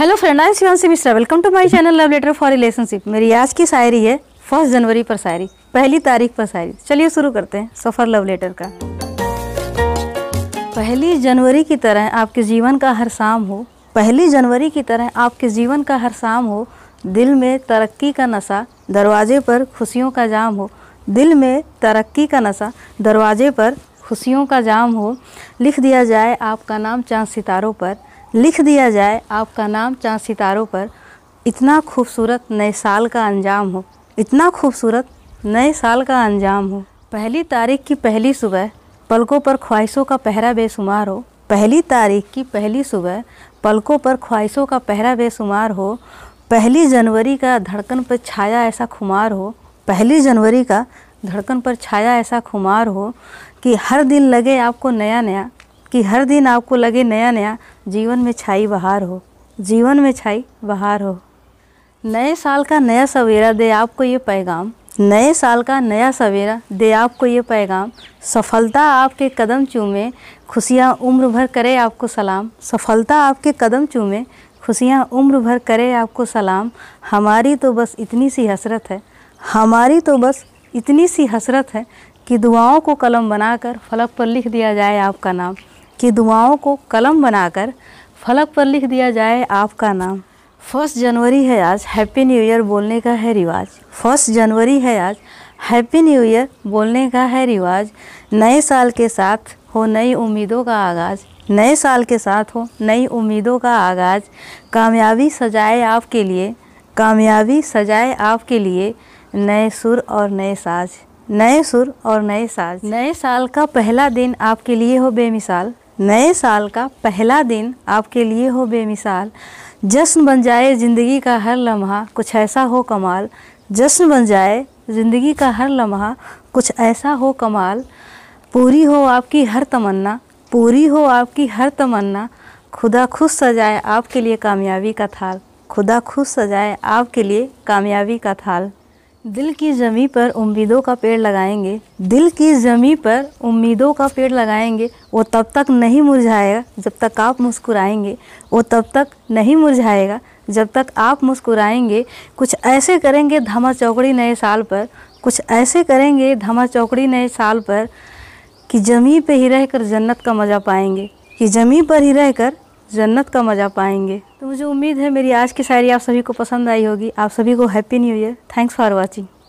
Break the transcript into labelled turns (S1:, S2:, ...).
S1: hello friend I Shivan Mishra welcome to my channel love letter for relationship मेरी आज की शायरी है फर्स्ट जनवरी पर शायरी पहली तारीख पर शायरी चलिए शुरू करते हैं सफ़र लव लेटर का पहली जनवरी की तरह आपके जीवन का हर शाम हो पहली जनवरी की तरह आपके जीवन का हर शाम हो दिल में तरक्की का नशा दरवाजे पर खुशियों का जाम हो दिल में तरक्की का नशा दरवाजे पर खुशियों का जाम हो लिख दिया जाए आपका नाम चांद सितारों पर लिख दिया जाए आपका नाम चाँद सितारों पर इतना खूबसूरत नए साल का अंजाम हो इतना खूबसूरत नए साल का अंजाम हो पहली तारीख की पहली सुबह पलकों पर ख्वाहिशों का पहरा बेशुमार हो पहली तारीख की पहली सुबह पलकों पर ख्वाहिशों का पहरा बेशुमार हो पहली जनवरी का धड़कन पर छाया ऐसा खुमार हो पहली जनवरी का धड़कन पर छाया ऐसा खुमार हो कि हर दिन लगे आपको नया नया कि हर दिन आपको लगे नया नया जीवन में छाई बहार हो जीवन में छाई बहार हो नए साल का नया सवेरा दे आपको ये पैगाम नए साल का नया सवेरा दे आपको ये पैगाम सफलता आपके कदम चूमे खुशियाँ उम्र भर करे आपको सलाम सफलता आपके कदम चूमे खुशियाँ उम्र भर करे आपको सलाम हमारी तो बस इतनी सी हसरत है हमारी तो बस इतनी सी हसरत है कि दुआओं को कलम बनाकर फलक पर लिख दिया जाए आपका नाम कि दुआओं को कलम बनाकर फलक पर लिख दिया जाए आपका नाम फर्स्ट जनवरी है आज हैप्पी न्यू ईयर बोलने का है रिवाज फर्स्ट जनवरी है आज हैप्पी न्यू ईयर बोलने का है रिवाज नए साल के साथ हो नई उम्मीदों का आगाज़ नए साल के साथ हो नई उम्मीदों का आगाज़ कामयाबी सजाए आपके लिए कामयाबी सजाए आपके लिए नए सुर और नए साज नए सुर और नए साज नए साल का पहला दिन आपके लिए हो बेमिसाल नए साल का पहला दिन आपके लिए हो बेमिसाल जश्न बन जाए ज़िंदगी का हर लम्हा कुछ ऐसा हो कमाल जश्न बन जाए ज़िंदगी का हर लम्हा कुछ ऐसा हो कमाल पूरी हो आपकी हर तमन्ना पूरी हो आपकी हर तमन्ना खुदा खुश सजाए आपके लिए कामयाबी का थाल खुदा खुश सजाए आपके लिए कामयाबी का थाल दिल की ज़मी पर उम्मीदों का पेड़ लगाएंगे दिल की ज़मी पर उम्मीदों का पेड़ लगाएंगे वो तब तक नहीं मुरझाएगा जब तक आप मुस्कुराएंगे वो तब तक नहीं मुरझाएगा जब तक आप मुस्कुराएंगे कुछ ऐसे करेंगे धमा चौकड़ी नए साल पर कुछ ऐसे करेंगे धमा चौकड़ी नए साल पर कि ज़मी पर ही रह जन्नत का मज़ा पाएंगे कि ज़मी पर ही रह जन्नत का मज़ा पाएंगे तो मुझे उम्मीद है मेरी आज की शायरी आप सभी को पसंद आई होगी आप सभी को happy new year thanks for watching